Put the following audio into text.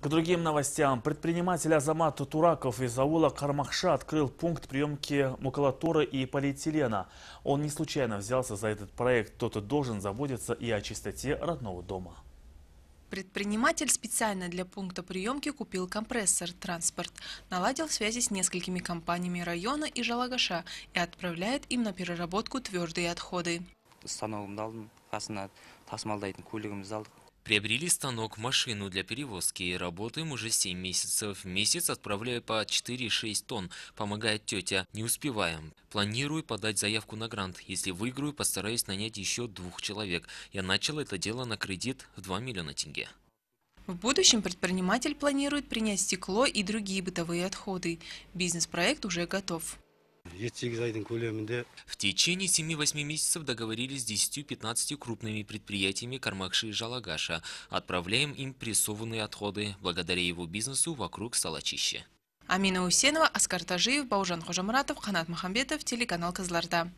К другим новостям. Предприниматель Азамат Тураков из аула Кармахша открыл пункт приемки макулатуры и полиэтилена. Он не случайно взялся за этот проект. Кто-то должен заботиться и о чистоте родного дома. Предприниматель специально для пункта приемки купил компрессор «Транспорт», наладил связи с несколькими компаниями района и Жалагаша и отправляет им на переработку твердые отходы. Станогымды алдым, қасына тасымалдайтын көлігімізді алдық. Приобрели станок, машину для перевозки и работаем уже 7 месяцев. В месяц отправляю по 4-6 тонн, помогает тетя. Не успеваем. Планирую подать заявку на грант. Если выиграю, постараюсь нанять еще двух человек. Я начал это дело на кредит в 2 миллиона тенге. В будущем предприниматель планирует принять стекло и другие бытовые отходы. Бизнес-проект уже готов. В течение 7-8 месяцев договорились с 10-15 крупными предприятиями Кармакши и Жалагаша. Отправляем им прессованные отходы. Благодаря его бизнесу вокруг стало чище. Амина Усенова, Аскар Тажиев, Баужан Хожамратов, Ханат Махамбетов, телеканал Казларда.